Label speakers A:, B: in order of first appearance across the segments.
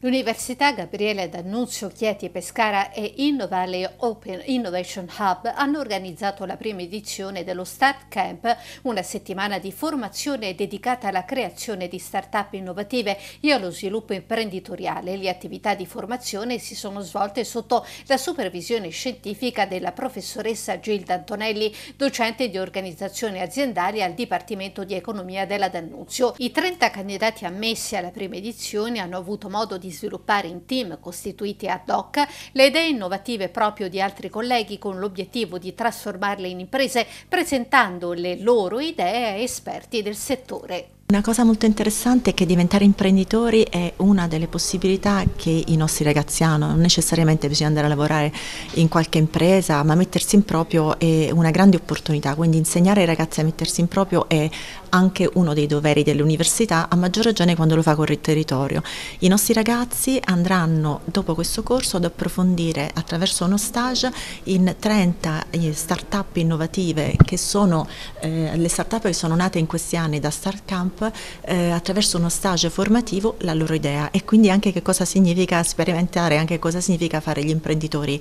A: L'Università Gabriele D'Annunzio Chieti Pescara e Innovale Open Innovation Hub hanno organizzato la prima edizione dello Start Camp, una settimana di formazione dedicata alla creazione di start-up innovative e allo sviluppo imprenditoriale. Le attività di formazione si sono svolte sotto la supervisione scientifica della professoressa Gilda Antonelli, docente di organizzazione aziendale al Dipartimento di Economia della D'Annunzio. I 30 candidati ammessi alla prima edizione hanno avuto modo di di sviluppare in team costituiti ad hoc le idee innovative proprio di altri colleghi con l'obiettivo di trasformarle in imprese presentando le loro idee a esperti del settore.
B: Una cosa molto interessante è che diventare imprenditori è una delle possibilità che i nostri ragazzi hanno, non necessariamente bisogna andare a lavorare in qualche impresa, ma mettersi in proprio è una grande opportunità, quindi insegnare ai ragazzi a mettersi in proprio è anche uno dei doveri dell'università, a maggior ragione quando lo fa con il territorio. I nostri ragazzi andranno dopo questo corso ad approfondire attraverso uno stage in 30 eh, start-up innovative che sono eh, le start-up che sono nate in questi anni da Starcamp startup eh, attraverso uno stage formativo la loro idea e quindi anche che cosa significa sperimentare, anche cosa significa fare gli imprenditori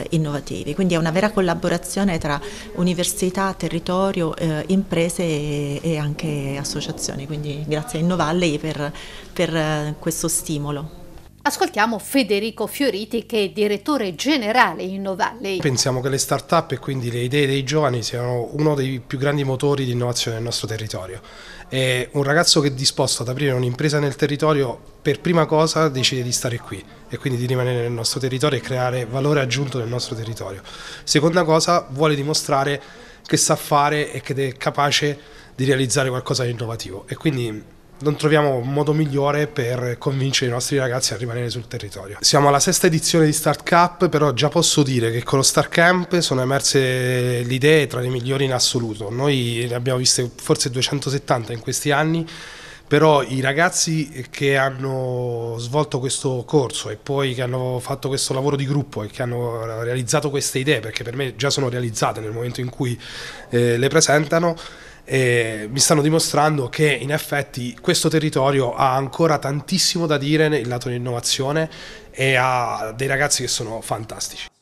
B: eh, innovativi. Quindi è una vera collaborazione tra università, territorio, eh, imprese e, e, anche associazioni. Quindi grazie a Innovalley per, per eh,
C: questo stimolo.
A: Ascoltiamo Federico Fioriti che è direttore generale Innovalley.
C: Pensiamo che le start-up e quindi le idee dei giovani siano uno dei più grandi motori di innovazione del nostro territorio. E un ragazzo che è disposto ad aprire un'impresa nel territorio per prima cosa decide di stare qui e quindi di rimanere nel nostro territorio e creare valore aggiunto nel nostro territorio. Seconda cosa, vuole dimostrare che sa fare e che è capace di realizzare qualcosa di innovativo e quindi non troviamo un modo migliore per convincere i nostri ragazzi a rimanere sul territorio. Siamo alla sesta edizione di Start Cup, però già posso dire che con lo Start Camp sono emerse le idee tra le migliori in assoluto. Noi ne abbiamo viste forse 270 in questi anni però i ragazzi che hanno svolto questo corso e poi che hanno fatto questo lavoro di gruppo e che hanno realizzato queste idee, perché per me già sono realizzate nel momento in cui eh, le presentano, eh, mi stanno dimostrando che in effetti questo territorio ha ancora tantissimo da dire nel lato di innovazione e ha dei ragazzi che sono fantastici.